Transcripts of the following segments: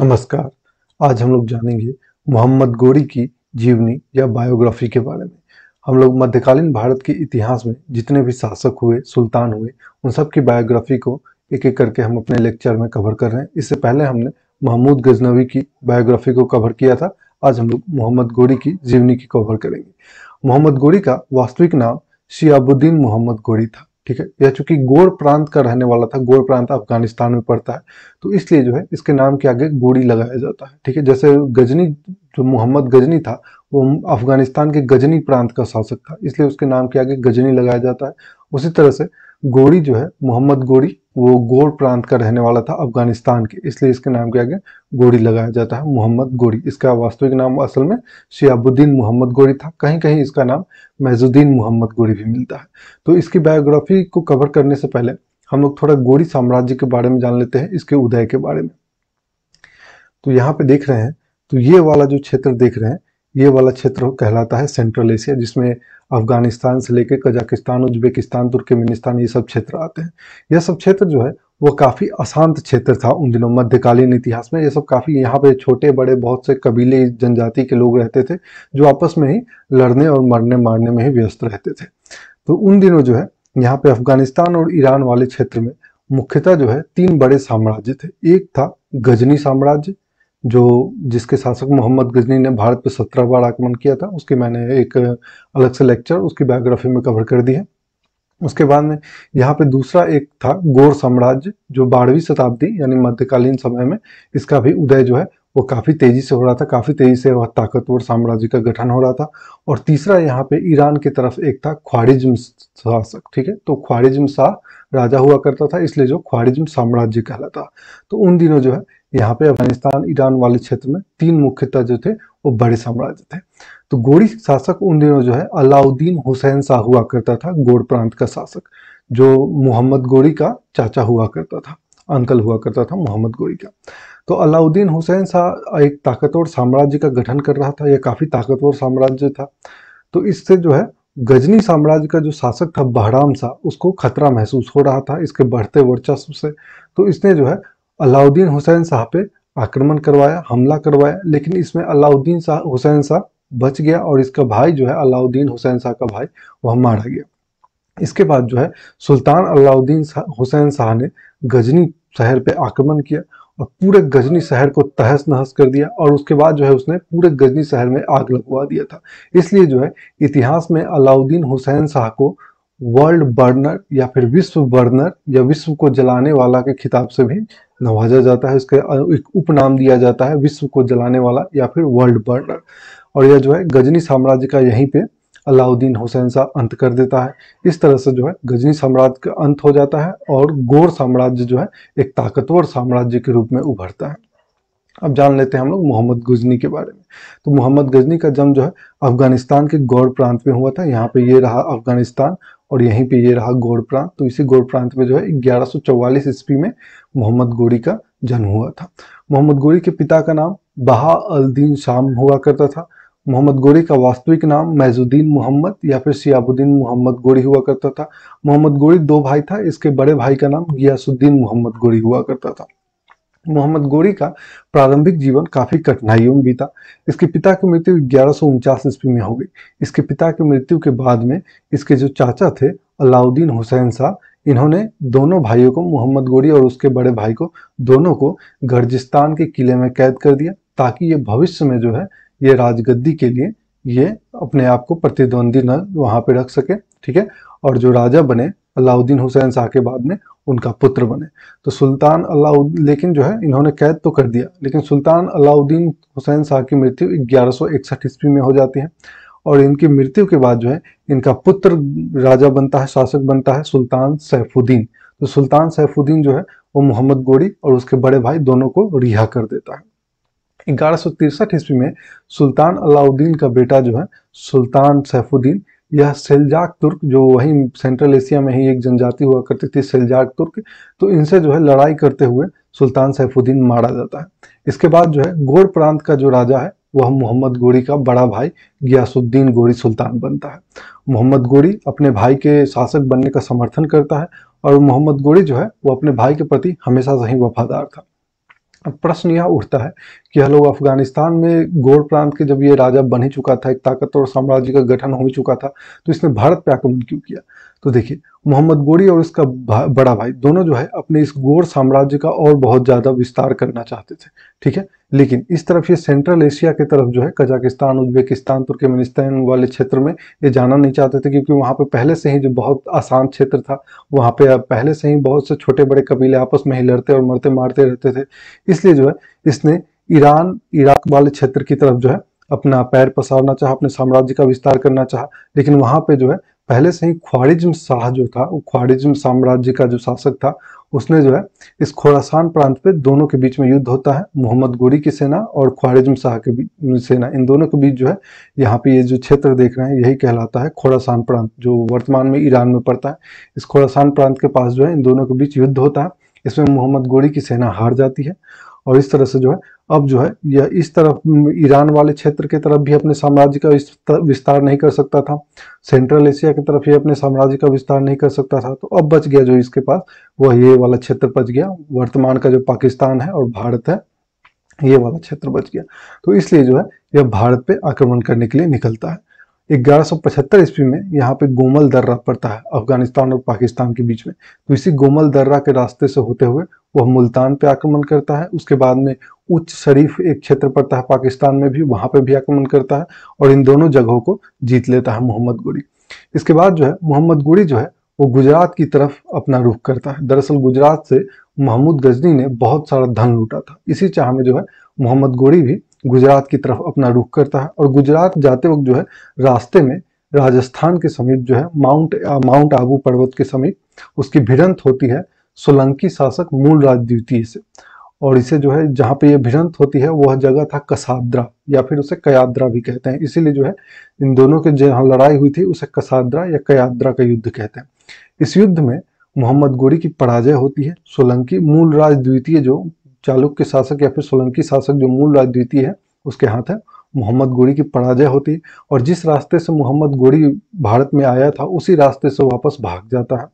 नमस्कार आज हम लोग जानेंगे मोहम्मद गोरी की जीवनी या बायोग्राफी के बारे में हम लोग मध्यकालीन भारत के इतिहास में जितने भी शासक हुए सुल्तान हुए उन सब की बायोग्राफी को एक एक करके हम अपने लेक्चर में कवर कर रहे हैं इससे पहले हमने महमूद गजनवी की बायोग्राफी को कवर किया था आज हम लोग मोहम्मद गोरी की जीवनी की कवर करेंगे मोहम्मद गोरी का वास्तविक नाम शियाबुद्दीन मोहम्मद गोरी था ठीक है यह चूंकि गोर प्रांत का रहने वाला था गोर प्रांत अफगानिस्तान में पड़ता है तो इसलिए जो है इसके नाम के आगे गोरी लगाया जाता है ठीक है जैसे गजनी जो मोहम्मद गजनी था वो अफगानिस्तान के गजनी प्रांत का शासक था इसलिए उसके नाम के आगे गजनी लगाया जाता है उसी तरह से गोरी जो है मोहम्मद गोरी वो गोर प्रांत का रहने वाला था अफगानिस्तान के इसलिए इसके नाम के आगे गोरी लगाया जाता है मोहम्मद गोरी इसका वास्तविक नाम असल में शियाबुद्दीन मोहम्मद गोरी था कहीं कहीं इसका नाम महजुद्दीन मोहम्मद गोरी भी मिलता है तो इसकी बायोग्राफी को कवर करने से पहले हम लोग थोड़ा गोरी साम्राज्य के बारे में जान लेते हैं इसके उदय के बारे में तो यहाँ पे देख रहे हैं तो ये वाला जो क्षेत्र देख रहे हैं ये वाला क्षेत्र कहलाता है सेंट्रल एशिया जिसमें अफगानिस्तान से लेकर कजाकिस्तान उज्बेकिस्तान तुर्कमेनिस्तान ये सब क्षेत्र आते हैं यह सब क्षेत्र जो है वो काफ़ी अशांत क्षेत्र था उन दिनों मध्यकालीन इतिहास में ये सब काफ़ी यहाँ पे छोटे बड़े बहुत से कबीले जनजाति के लोग रहते थे जो आपस में ही लड़ने और मरने मारने में ही व्यस्त रहते थे तो उन दिनों जो है यहाँ पे अफगानिस्तान और ईरान वाले क्षेत्र में मुख्यतः जो है तीन बड़े साम्राज्य थे एक था गजनी साम्राज्य जो जिसके शासक मोहम्मद गजनी ने भारत पर सत्रह बार आक्रमण किया था उसकी मैंने एक अलग से लेक्चर उसकी बायोग्राफी में कवर कर दी है उसके बाद में यहाँ पे दूसरा एक था गौर साम्राज्य जो बारहवीं शताब्दी यानी मध्यकालीन समय में इसका भी उदय जो है वो काफ़ी तेज़ी से हो रहा था काफ़ी तेज़ी से वह ताकतवर साम्राज्य का गठन हो रहा था और तीसरा यहाँ पे ईरान की तरफ एक था ख्वारिज्म शासक ठीक है तो ख्वारिज्म शाह राजा हुआ करता था इसलिए जो ख्वारिज्म साम्राज्य कहलाता तो उन दिनों जो है यहाँ पे अफगानिस्तान ईरान वाले क्षेत्र में तीन मुख्यतः जो थे वो बड़े साम्राज्य थे तो गोरी शासक उन दिनों जो है अलाउद्दीन हुसैन शाह हुआ करता था गोड़ प्रांत का शासक जो मोहम्मद गोरी का चाचा हुआ करता था अंकल हुआ करता था मोहम्मद गोरी का तो अलाउद्दीन हुसैन शाह एक ताकतवर साम्राज्य का गठन कर रहा था यह काफ़ी ताकतवर साम्राज्य था तो इससे जो है गजनी साम्राज्य का जो शासक था बहराम शाह उसको खतरा महसूस हो रहा था इसके बढ़ते वर्चस्व से तो इसने जो है अलाउद्दीन हुसैन शाह पे आक्रमण करवाया हमला करवाया लेकिन इसमें अलाउद्दीन शाह हुसैन शाह बच गया और इसका भाई जो है अलाउद्दीन हुसैन शाह का भाई वह मारा गया इसके बाद जो है सुल्तान अलाउद्दीन शाह हुसैन शाह ने गजनी शहर पे आक्रमण किया और पूरे गजनी शहर को तहस नहस कर दिया और उसके बाद जो है उसने पूरे गजनी शहर में आग लगवा दिया था इसलिए जो है इतिहास में अलाउद्दीन हुसैन शाह को वर्ल्ड बर्नर या फिर विश्व बर्नर या विश्व को जलाने वाला के खिताब से भी नवाजा जाता है इसके एक उपनाम दिया जाता है विश्व को जलाने वाला या फिर वर्ल्ड बर्नर और यह जो है गजनी साम्राज्य का यहीं पे अलाउद्दीन हुसैन सा अंत कर देता है इस तरह से जो है गजनी साम्राज्य का अंत हो जाता है और गोर साम्राज्य जो है एक ताकतवर साम्राज्य के रूप में उभरता है अब जान लेते हैं हम लोग मोहम्मद गजनी के बारे में तो मोहम्मद गजनी का जन्म जो है अफगानिस्तान के गौर प्रांत में हुआ था यहाँ पे ये रहा अफगानिस्तान और यहीं पे ये रहा गौड़ प्रांत तो इसी गौड़ प्रांत में जो है ग्यारह सौ ईस्वी में मोहम्मद गोरी का जन्म हुआ था मोहम्मद गोरी के पिता का नाम बहा अलदीन शाम हुआ करता था मोहम्मद गोरी का वास्तविक नाम मैजुद्दीन मोहम्मद या फिर सियाबुद्दीन मोहम्मद गोरी हुआ करता था मोहम्मद गोरी दो भाई था इसके बड़े भाई का नाम गियासुद्दीन मोहम्मद गोरी हुआ करता था मोहम्मद गोरी का प्रारंभिक जीवन काफी कठिनाइयों में बीता इसके पिता की मृत्यु ग्यारह ईस्वी में हो गई इसके पिता की मृत्यु के बाद में इसके जो चाचा थे अलाउद्दीन हुसैन शाह इन्होंने दोनों भाइयों को मोहम्मद गोरी और उसके बड़े भाई को दोनों को गर्जिस्तान के किले में कैद कर दिया ताकि ये भविष्य में जो है ये राजगद्दी के लिए ये अपने आप को प्रतिद्वंदी न वहाँ पे रख सके ठीक है और जो राजा बने अलाउद्दीन हुसैन शाह के बाद में उनका पुत्र बने तो सुल्तान अलाउद्दीन लेकिन जो है इन्होंने कैद तो कर दिया लेकिन सुल्तान अलाउद्दीन हुसैन शाह की मृत्यु ग्यारह ईस्वी में हो जाती है और इनकी मृत्यु के बाद जो है इनका पुत्र राजा बनता है शासक बनता है सुल्तान सैफुद्दीन तो सुल्तान सैफुद्दीन जो है वो मोहम्मद गोरी और उसके बड़े भाई दोनों को रिहा कर देता है ग्यारह ईस्वी में सुल्तान अलाउद्दीन का बेटा जो है सुल्तान सैफुद्दीन यह सेलजाक तुर्क जो वहीं सेंट्रल एशिया में ही एक जनजाति हुआ करती थी सेलजाक तुर्क तो इनसे जो है लड़ाई करते हुए सुल्तान सैफुद्दीन मारा जाता है इसके बाद जो है गोड़ प्रांत का जो राजा है वह मोहम्मद गोरी का बड़ा भाई गियासुद्दीन गोरी सुल्तान बनता है मोहम्मद गोरी अपने भाई के शासक बनने का समर्थन करता है और मोहम्मद गोरी जो है वो अपने भाई के प्रति हमेशा से ही वफादार था प्रश्न यह उठता है कि हेलो अफगानिस्तान में गोर प्रांत के जब ये राजा बन ही चुका था एक ताकतवर साम्राज्य का गठन हो चुका था तो इसने भारत पे आक्रमण क्यों किया तो देखिए मोहम्मद गोरी और उसका भा, बड़ा भाई दोनों जो है अपने इस गोर साम्राज्य का और बहुत ज़्यादा विस्तार करना चाहते थे ठीक है लेकिन इस तरफ ये सेंट्रल एशिया की तरफ जो है कजाकिस्तान उज्बेकिस्तान तुर्कमेनिस्तान वाले क्षेत्र में ये जाना नहीं चाहते थे क्योंकि वहाँ पे पहले से ही जो बहुत आसान क्षेत्र था वहाँ पे पहले से ही बहुत से छोटे बड़े कबीले आपस में ही लड़ते और मरते मारते रहते थे इसलिए जो है इसने ईरान इराक वाले क्षेत्र की तरफ जो है अपना पैर पसारना चाहा अपने साम्राज्य का विस्तार करना चाहा लेकिन वहाँ पे जो है पहले से ही ख्वारिज्म शाह जो था वो ख्वारिज्म साम्राज्य का जो शासक था उसने जो है इस खोरासान प्रांत पे दोनों के बीच में युद्ध होता है मोहम्मद गोरी की सेना और ख्वारिज्म शाह के सेना इन दोनों के बीच जो है यहाँ पे ये जो क्षेत्र देख रहे हैं यही कहलाता है खोरासान प्रांत जो वर्तमान में ईरान में पड़ता है इस खोरासान प्रांत के पास जो है इन दोनों के बीच युद्ध होता है इसमें मोहम्मद गोरी की सेना हार जाती है और इस तरह से जो है अब जो है यह इस तरफ ईरान वाले क्षेत्र की तरफ भी अपने साम्राज्य का विस्तार नहीं कर सकता था सेंट्रल एशिया की तरफ ये अपने साम्राज्य का विस्तार नहीं कर सकता था तो अब बच गया जो इसके पास वह ये वाला क्षेत्र बच गया वर्तमान का जो पाकिस्तान है और भारत है ये वाला क्षेत्र बच गया तो इसलिए जो है यह भारत पे आक्रमण करने के लिए निकलता है 1175 ईस्वी में यहाँ पे गोमल दर्रा पड़ता है अफगानिस्तान और पाकिस्तान के बीच में तो इसी गोमल दर्रा के रास्ते से होते हुए वह मुल्तान पे आक्रमण करता है उसके बाद में उच्च शरीफ एक क्षेत्र पड़ता है पाकिस्तान में भी वहाँ पे भी आक्रमण करता है और इन दोनों जगहों को जीत लेता है मोहम्मद गुड़ी इसके बाद जो है मोहम्मद गुड़ी जो है वो गुजरात की तरफ अपना रुख करता है दरअसल गुजरात से महमूद गजनी ने बहुत सारा धन लूटा था इसी चाह में जो है मोहम्मद गोरी भी गुजरात की तरफ अपना रुख करता है और गुजरात जाते वक्त जो है रास्ते में राजस्थान के समीप जो है माउंट माउंट आबू पर्वत के समीप उसकी भिड़ंत होती है सोलंकी शासक मूल राज द्वितीय से और इसे जो है जहाँ पे ये भिड़ंत होती है वह जगह था कसाद्रा या फिर उसे कयाद्रा भी कहते हैं इसीलिए जो है इन दोनों के जहाँ लड़ाई हुई थी उसे कसाद्रा या कयाद्रा का युद्ध कहते हैं इस युद्ध में मोहम्मद गोरी की पराजय होती है सोलंकी मूल राज द्वितीय जो चालुक्य शासक या फिर सोलंकी शासक जो मूल राजनीति है उसके हाथ है मोहम्मद गोरी की पराजय होती है और जिस रास्ते से मोहम्मद गोरी भारत में आया था उसी रास्ते से वापस भाग जाता है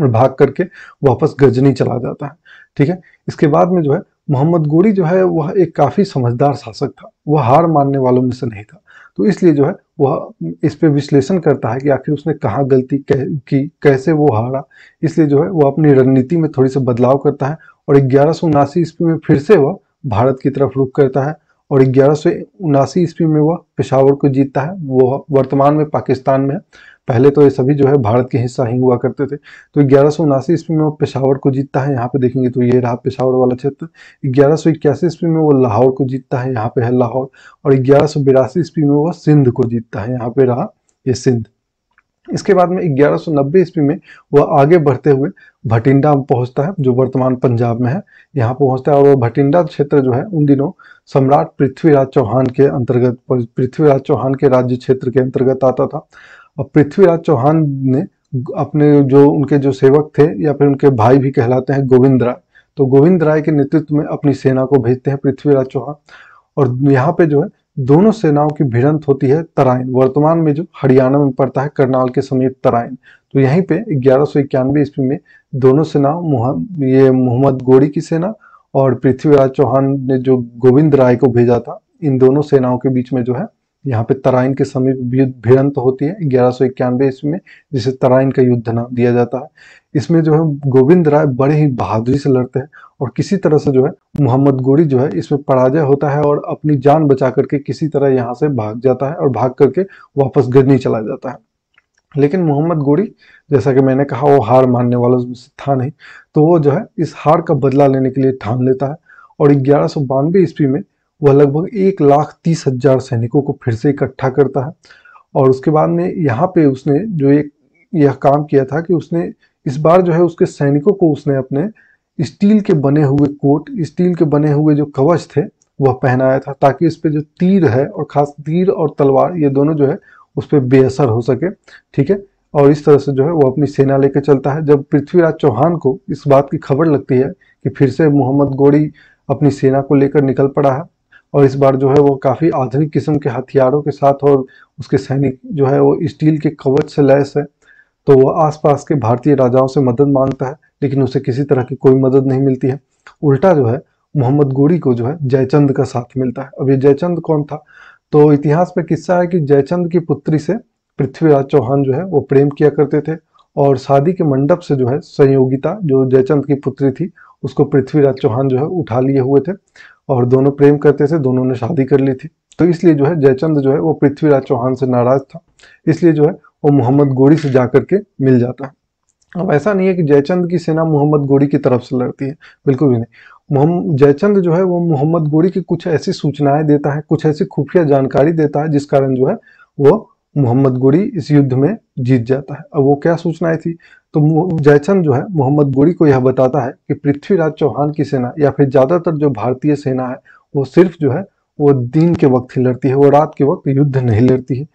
और भाग करके वापस गजनी चला जाता है ठीक है इसके बाद में जो है मोहम्मद गोरी जो है वह एक काफ़ी समझदार शासक था वह हार मानने वालों में से नहीं था तो इसलिए जो है वह इस पर विश्लेषण करता है कि आखिर उसने कहाँ गलती की कैसे वो हारा इसलिए जो है वह अपनी रणनीति में थोड़ी से बदलाव करता है और ग्यारह ईस्वी में फिर से वह भारत की तरफ रुख करता है और ग्यारह ईस्वी में वह पेशावर को जीतता है वह वर्तमान में पाकिस्तान में है पहले तो ये सभी जो है भारत के हिस्सा ही हुआ करते थे तो ग्यारह ईस्वी में वो पेशावर को जीतता है यहाँ पे देखेंगे तो ये रहा पेशावर वाला क्षेत्र ग्यारह ईस्वी में वो लाहौर को जीतता है यहाँ पे है लाहौर और ग्यारह ईस्वी में वो सिंध को जीतता है यहाँ पे रहा ये सिंध इसके बाद में 1190 ईस्वी में वह आगे बढ़ते हुए भटिंडा पहुंचता है जो वर्तमान पंजाब में है यहाँ पहुंचता है और वह भटिंडा क्षेत्र जो है उन दिनों सम्राट पृथ्वीराज चौहान के अंतर्गत पृथ्वीराज चौहान के राज्य क्षेत्र के अंतर्गत आता था और पृथ्वीराज चौहान ने अपने जो उनके जो सेवक थे या फिर उनके भाई भी कहलाते हैं गोविंद राय तो गोविंद राय के नेतृत्व में अपनी सेना को भेजते हैं पृथ्वीराज चौहान और यहाँ पे जो है दोनों सेनाओं की भिड़ंत होती है तराइन वर्तमान में जो हरियाणा में पड़ता है करनाल के समीप तराइन तो यहीं पे ग्यारह सौ इक्यानवे ईस्वी में दोनों सेनाओं ये मोहम्मद गोरी की सेना और पृथ्वीराज चौहान ने जो गोविंद राय को भेजा था इन दोनों सेनाओं के बीच में जो है यहाँ पे तराइन के समीप भिड़ंत होती है ग्यारह सौ इक्यानवे ईस्वी में जिसे तराइन का युद्ध नाम दिया जाता है इसमें जो है गोविंद राय बड़े ही बहादुरी से लड़ते हैं और किसी तरह से जो है मोहम्मद गोरी जो है इसमें पराजय होता है और अपनी जान बचा करके किसी तरह यहाँ से भाग जाता है और भाग करके वापस गिरनी चला जाता है लेकिन मोहम्मद गोरी जैसा कि मैंने कहा वो हार मानने वालों से था नहीं तो वो जो है इस हार का बदला लेने के लिए ठान लेता है और ग्यारह सौ ईस्वी में वह लगभग एक लाख तीस हजार सैनिकों को फिर से इकट्ठा करता है और उसके बाद में यहाँ पे उसने जो एक यह काम किया था कि उसने इस बार जो है उसके सैनिकों को उसने अपने स्टील के बने हुए कोट स्टील के बने हुए जो कवच थे वह पहनाया था ताकि इस पर जो तीर है और खास तीर और तलवार ये दोनों जो है उस पर बेअसर हो सके ठीक है और इस तरह से जो है वो अपनी सेना लेकर चलता है जब पृथ्वीराज चौहान को इस बात की खबर लगती है कि फिर से मोहम्मद गोड़ी अपनी सेना को लेकर निकल पड़ा है और इस बार जो है वो काफ़ी आधुनिक किस्म के हथियारों के साथ और उसके सैनिक जो है वो स्टील के कवच से लैस है तो वह आसपास के भारतीय राजाओं से मदद मांगता है लेकिन उसे किसी तरह की कोई मदद नहीं मिलती है उल्टा जो है मोहम्मद गोरी को जो है जयचंद का साथ मिलता है अब ये जयचंद कौन था तो इतिहास में किस्सा है कि जयचंद की पुत्री से पृथ्वीराज चौहान जो है वो प्रेम किया करते थे और शादी के मंडप से जो है संयोगिता जो जयचंद की पुत्री थी उसको पृथ्वीराज चौहान जो है उठा लिए हुए थे और दोनों प्रेम करते थे दोनों ने शादी कर ली थी तो इसलिए जो है जयचंद जो है वो पृथ्वीराज चौहान से नाराज था इसलिए जो है वो मोहम्मद गोरी से जा करके मिल जाता है अब ऐसा नहीं है कि जयचंद की सेना मोहम्मद गोरी की तरफ से लड़ती है बिल्कुल भी नहीं मोहम्मद जयचंद जो है वो मोहम्मद गोरी की कुछ ऐसी सूचनाएं देता है कुछ ऐसी खुफिया जानकारी देता है जिस कारण जो है वो मोहम्मद गोरी इस युद्ध में जीत जाता है अब वो क्या सूचनाएं थी तो जयचंद जो है मोहम्मद गोरी को यह बताता है कि पृथ्वीराज चौहान की सेना या फिर ज़्यादातर जो भारतीय सेना है वो सिर्फ जो है वो दिन के वक्त ही लड़ती है वो रात के वक्त युद्ध नहीं लड़ती है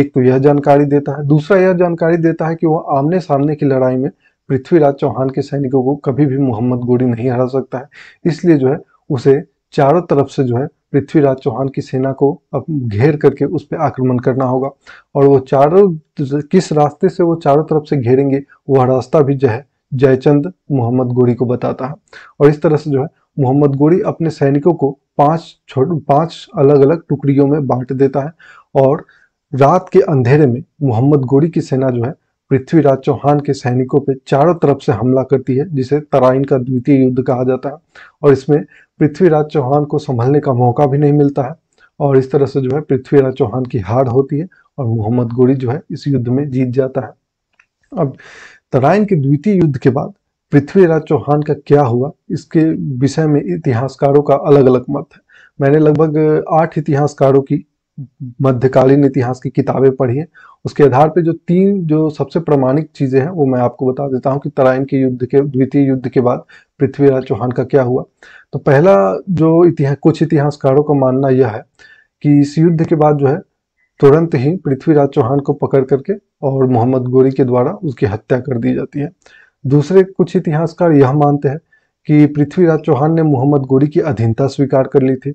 एक तो यह जानकारी देता है दूसरा यह जानकारी देता है कि वह आमने सामने की लड़ाई में पृथ्वीराज चौहान के सैनिकों को कभी भी मोहम्मद गोरी नहीं हरा सकता है इसलिए जो है उसे चारों तरफ से जो है पृथ्वीराज चौहान की सेना को अब घेर करके उस पर आक्रमण करना होगा और वो चारों किस रास्ते से वो चारों तरफ से घेरेंगे वह रास्ता भी जो है जयचंद मोहम्मद गोरी को बताता है और इस तरह से जो है मोहम्मद गोरी अपने सैनिकों को पांच छोट पांच अलग अलग टुकड़ियों में बांट देता है और रात के अंधेरे में मोहम्मद गोरी की सेना जो है पृथ्वीराज चौहान के सैनिकों पर चारों तरफ से हमला करती है जिसे तराइन का द्वितीय युद्ध कहा जाता है और इसमें पृथ्वीराज चौहान को संभलने का मौका भी नहीं मिलता है और इस तरह से जो है पृथ्वीराज चौहान की हार होती है और मोहम्मद गोरी जो है इस युद्ध में जीत जाता है अब तराइन के द्वितीय युद्ध के बाद पृथ्वीराज चौहान का क्या हुआ इसके विषय में इतिहासकारों का अलग अलग मत है मैंने लगभग आठ इतिहासकारों की मध्यकालीन इतिहास की किताबें पढ़ी हैं उसके आधार पे जो तीन जो सबसे प्रमाणिक चीज़ें हैं वो मैं आपको बता देता हूँ कि तराइन के युद्ध के द्वितीय युद्ध के बाद पृथ्वीराज चौहान का क्या हुआ तो पहला जो इतिहास कुछ इतिहासकारों का मानना यह है कि इस युद्ध के बाद जो है तुरंत ही पृथ्वीराज चौहान को पकड़ करके और मोहम्मद गोरी के द्वारा उसकी हत्या कर दी जाती है दूसरे कुछ इतिहासकार यह मानते हैं कि पृथ्वीराज चौहान ने मोहम्मद गोरी की अधीनता स्वीकार कर ली थी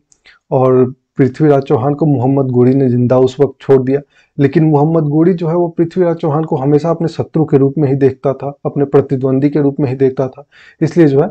और पृथ्वीराज चौहान को मोहम्मद गोरी ने जिंदा उस वक्त छोड़ दिया लेकिन मोहम्मद गोरी जो है वो पृथ्वीराज चौहान को हमेशा अपने शत्रु के रूप में ही देखता था अपने प्रतिद्वंदी के रूप में ही देखता था इसलिए जो है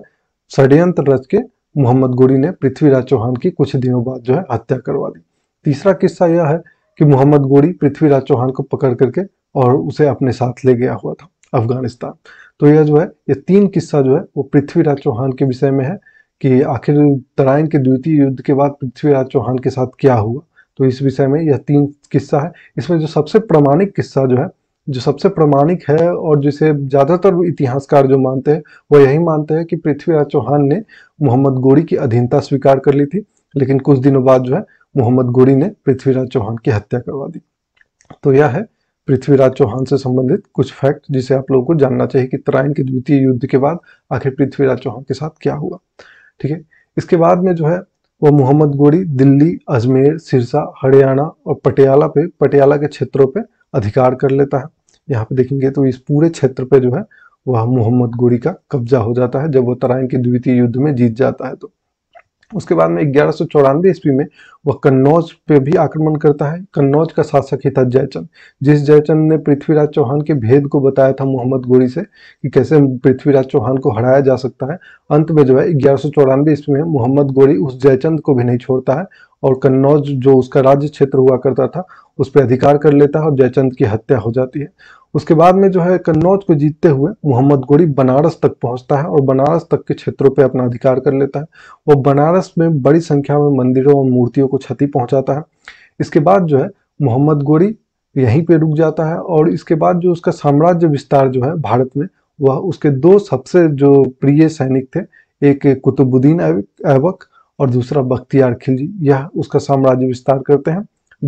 षड्यंत्र रच के मोहम्मद गोरी ने पृथ्वीराज चौहान की कुछ दिनों बाद जो है हत्या करवा दी तीसरा किस्सा यह है कि मोहम्मद गोरी पृथ्वीराज चौहान को पकड़ करके और उसे अपने साथ ले गया हुआ था अफगानिस्तान तो यह जो है ये तीन किस्सा जो है वो पृथ्वीराज चौहान के विषय में है कि आखिर तराइन के द्वितीय युद्ध के बाद पृथ्वीराज चौहान के साथ क्या हुआ तो इस विषय में यह तीन किस्सा है इसमें जो सबसे प्रमाणिक किस्सा जो है जो सबसे प्रमाणिक है और जिसे ज़्यादातर इतिहासकार जो मानते हैं वो यही मानते हैं कि पृथ्वीराज चौहान ने मोहम्मद गोरी की अधीनता स्वीकार कर ली थी लेकिन कुछ दिनों बाद जो है मोहम्मद गोरी ने पृथ्वीराज चौहान की हत्या करवा दी तो यह है पृथ्वीराज चौहान से संबंधित कुछ फैक्ट जिसे आप लोगों को जानना चाहिए कि तराइन के द्वितीय युद्ध के बाद आखिर पृथ्वीराज चौहान के साथ क्या हुआ ठीक है इसके बाद में जो है वो मोहम्मद गोरी दिल्ली अजमेर सिरसा हरियाणा और पटियाला पे पटियाला के क्षेत्रों पे अधिकार कर लेता है यहाँ पे देखेंगे तो इस पूरे क्षेत्र पे जो है वह मोहम्मद गोरी का कब्जा हो जाता है जब वो तराइन के द्वितीय युद्ध में जीत जाता है तो उसके बाद में ग्यारह सौ चौरानवे ईस्वी में वह कन्नौज पे भी आक्रमण करता है कन्नौज का शासक ही था जयचंद जिस जयचंद ने पृथ्वीराज चौहान के भेद को बताया था मोहम्मद गोरी से कि कैसे पृथ्वीराज चौहान को हराया जा सकता है अंत में जो है ग्यारह सौ चौरानवे ईस्वी में मोहम्मद गोरी उस जयचंद को भी नहीं छोड़ता है और कन्नौज जो उसका राज्य क्षेत्र हुआ करता था उस पर अधिकार कर लेता है और जयचंद की हत्या हो जाती है उसके बाद में जो है कन्नौज को जीतते हुए मोहम्मद गोरी बनारस तक पहुंचता है और बनारस तक के क्षेत्रों पे अपना अधिकार कर लेता है वो बनारस में बड़ी संख्या में मंदिरों और मूर्तियों को क्षति पहुंचाता है इसके बाद जो है मोहम्मद गोरी यहीं पे रुक जाता है और इसके बाद जो उसका साम्राज्य विस्तार जो है भारत में वह उसके दो सबसे जो प्रिय सैनिक थे एक कुतुबुद्दीन ऐबक और दूसरा बख्तियार खिलजी यह उसका साम्राज्य विस्तार करते हैं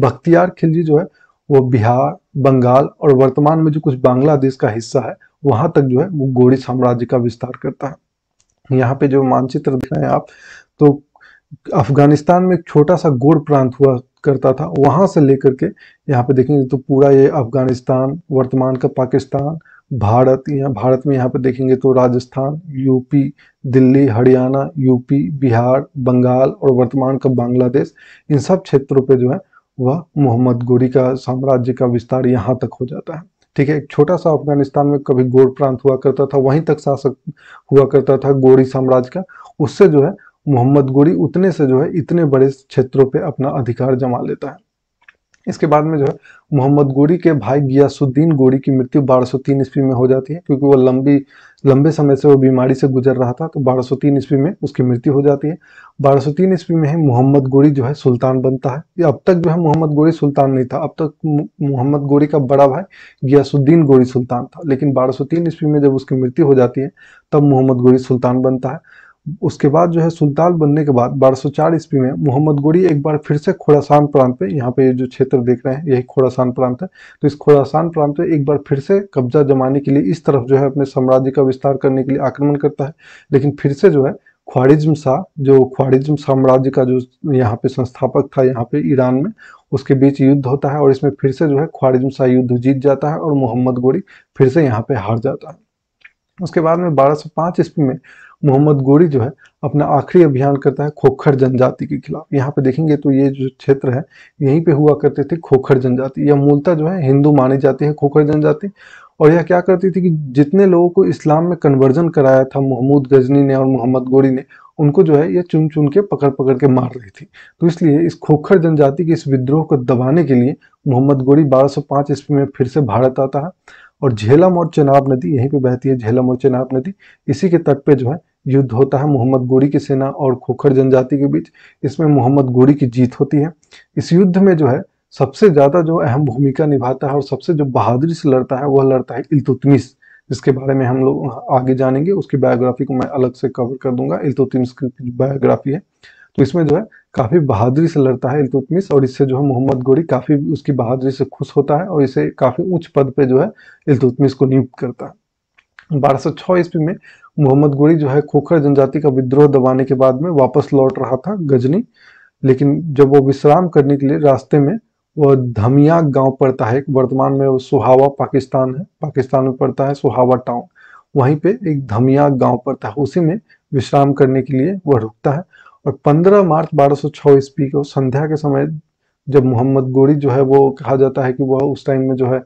बख्तियार खिलजी जो है वो बिहार बंगाल और वर्तमान में जो कुछ बांग्लादेश का हिस्सा है वहां तक जो है वो गोरी साम्राज्य का विस्तार करता है यहाँ पे जो मानचित्र देख रहे हैं आप तो अफगानिस्तान में एक छोटा सा गोर प्रांत हुआ करता था वहां से लेकर के यहाँ पे देखेंगे तो पूरा ये अफगानिस्तान वर्तमान का पाकिस्तान भारत यहाँ भारत में यहाँ पे देखेंगे तो राजस्थान यूपी दिल्ली हरियाणा यूपी बिहार बंगाल और वर्तमान का बांग्लादेश इन सब क्षेत्रों पे जो है वह मोहम्मद गोरी का साम्राज्य का विस्तार यहाँ तक हो जाता है ठीक है एक छोटा सा अफगानिस्तान में कभी गोर प्रांत हुआ करता था वहीं तक शासक हुआ करता था गोरी साम्राज्य का उससे जो है मोहम्मद गोरी उतने से जो है इतने बड़े क्षेत्रों पे अपना अधिकार जमा लेता है इसके बाद में जो है मोहम्मद गोरी के भाई गियासुद्दीन गोरी की मृत्यु 1203 ईस्वी में हो जाती है क्योंकि वो लंबी लंबे समय से वो बीमारी से गुजर रहा था तो 1203 ईस्वी में उसकी मृत्यु हो जाती है 1203 ईस्वी में मोहम्मद गोरी जो है सुल्तान बनता है अब तक जो है मोहम्मद गोरी सुल्तान नहीं था अब तक मोहम्मद गोरी का बड़ा भाई गियासुद्दीन गोरी सुल्तान था लेकिन तीन ईस्वी में जब उसकी मृत्यु हो जाती है तब मोहम्मद गोरी सुल्तान बनता है उसके बाद जो है सुल्तान बनने के बाद 1204 ईस्वी में मोहम्मद गोरी एक बार फिर से खोरासान प्रांत पे यहाँ पे ये जो क्षेत्र देख रहे हैं यही खोरासान प्रांत है तो इस खोरासान प्रांत पे एक बार फिर से कब्जा जमाने के लिए इस तरफ जो है अपने साम्राज्य का विस्तार करने के लिए आक्रमण करता है लेकिन फिर से जो है ख्वारिज्म शाह जो ख्वारिज्म साम्राज्य का जो यहाँ पे संस्थापक था यहाँ पे ईरान में उसके बीच युद्ध होता है और इसमें फिर से जो है ख्वारिज्म शाह युद्ध जीत जाता है और मोहम्मद गोरी फिर से यहाँ पे हार जाता है उसके बाद में 1205 ईस्वी में मोहम्मद गोरी जो है अपना आखिरी अभियान करता है खोखर जनजाति के खिलाफ यहाँ पे देखेंगे तो ये जो क्षेत्र है यहीं पे हुआ करते थे खोखर जनजाति यह मूलतः जो है हिंदू माने जाते हैं खोखर जनजाति और यह क्या करती थी कि जितने लोगों को इस्लाम में कन्वर्जन कराया था महमूद गजनी ने और मोहम्मद गोरी ने उनको जो है ये चुन चुन के पकड़ पकड़ के मार रही थी तो इसलिए इस खोखर जनजाति के इस विद्रोह को दबाने के लिए मोहम्मद गोरी 1205 ईस्वी में फिर से भारत आता है और झेलम और चेनाब नदी यहीं पे बहती है झेलम और चेनाब नदी इसी के तट पे जो है युद्ध होता है मोहम्मद गोरी की सेना और खोखर जनजाति के बीच इसमें मोहम्मद गोरी की जीत होती है इस युद्ध में जो है सबसे ज़्यादा जो अहम भूमिका निभाता है और सबसे जो बहादुरी से लड़ता है वह लड़ता है इल्तुतमिस जिसके बारे में हम लोग आगे जानेंगे उसकी बायोग्राफी को मैं अलग से कवर कर दूंगा इल्तुतमिस की बायोग्राफी है तो इसमें जो है काफ़ी बहादुरी से लड़ता है इल्तुतमिस और इससे जो है मोहम्मद गोरी काफ़ी उसकी बहादुरी से खुश होता है और इसे काफ़ी उच्च पद पे जो है इल्तुतमिस को नियुक्त करता है बारह सौ ईस्वी में मोहम्मद गोरी जो है खोखर जनजाति का विद्रोह दबाने के बाद में वापस लौट रहा था गजनी लेकिन जब वो विश्राम करने के लिए रास्ते में वह धमिया गांव पड़ता है वर्तमान में वो सुहावा पाकिस्तान है पाकिस्तान में पड़ता है सुहावा टाउन वहीं पे एक धमिया गांव पड़ता है उसी में विश्राम करने के लिए वह रुकता है और 15 मार्च 1206 ईस्वी को संध्या के समय जब मोहम्मद गोरी जो है वो कहा जाता है कि वह उस टाइम में जो है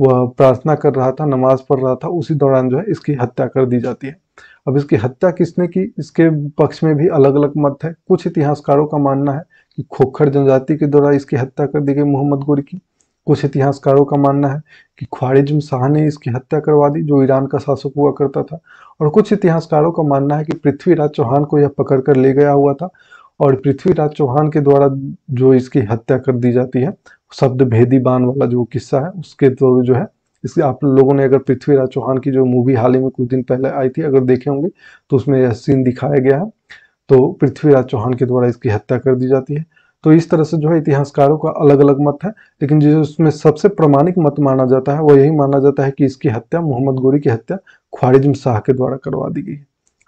वह प्रार्थना कर रहा था नमाज पढ़ रहा था उसी दौरान जो है इसकी हत्या कर दी जाती है अब इसकी हत्या किसने की इसके पक्ष में भी अलग अलग मत है कुछ इतिहासकारों का मानना है कि खोखर जनजाति के द्वारा इसकी हत्या कर दी गई मोहम्मद गोरी की कुछ इतिहासकारों का मानना है कि ख्वारिज शाह ने इसकी हत्या करवा दी जो ईरान का शासक हुआ करता था और कुछ इतिहासकारों का मानना है कि पृथ्वीराज चौहान को यह पकड़ कर ले गया हुआ था और पृथ्वीराज चौहान के द्वारा जो इसकी हत्या कर दी जाती है शब्द भेदी बान वाला जो किस्सा है उसके द्वारा जो है इसलिए आप लोगों ने अगर पृथ्वीराज चौहान की जो मूवी हाल ही में कुछ दिन पहले आई थी अगर देखे होंगे तो उसमें यह सीन दिखाया गया है तो पृथ्वीराज चौहान के द्वारा इसकी हत्या कर दी जाती है तो इस तरह से जो है इतिहासकारों का अलग अलग मत है लेकिन जो उसमें सबसे प्रमाणिक मत माना जाता है वो यही माना जाता है कि इसकी हत्या मोहम्मद गोरी की हत्या ख्वारिजम शाह के द्वारा करवा दी गई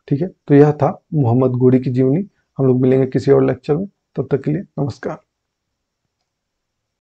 ठीक है तो यह था मोहम्मद गोरी की जीवनी हम लोग मिलेंगे किसी और लेक्चर में तब तक के लिए नमस्कार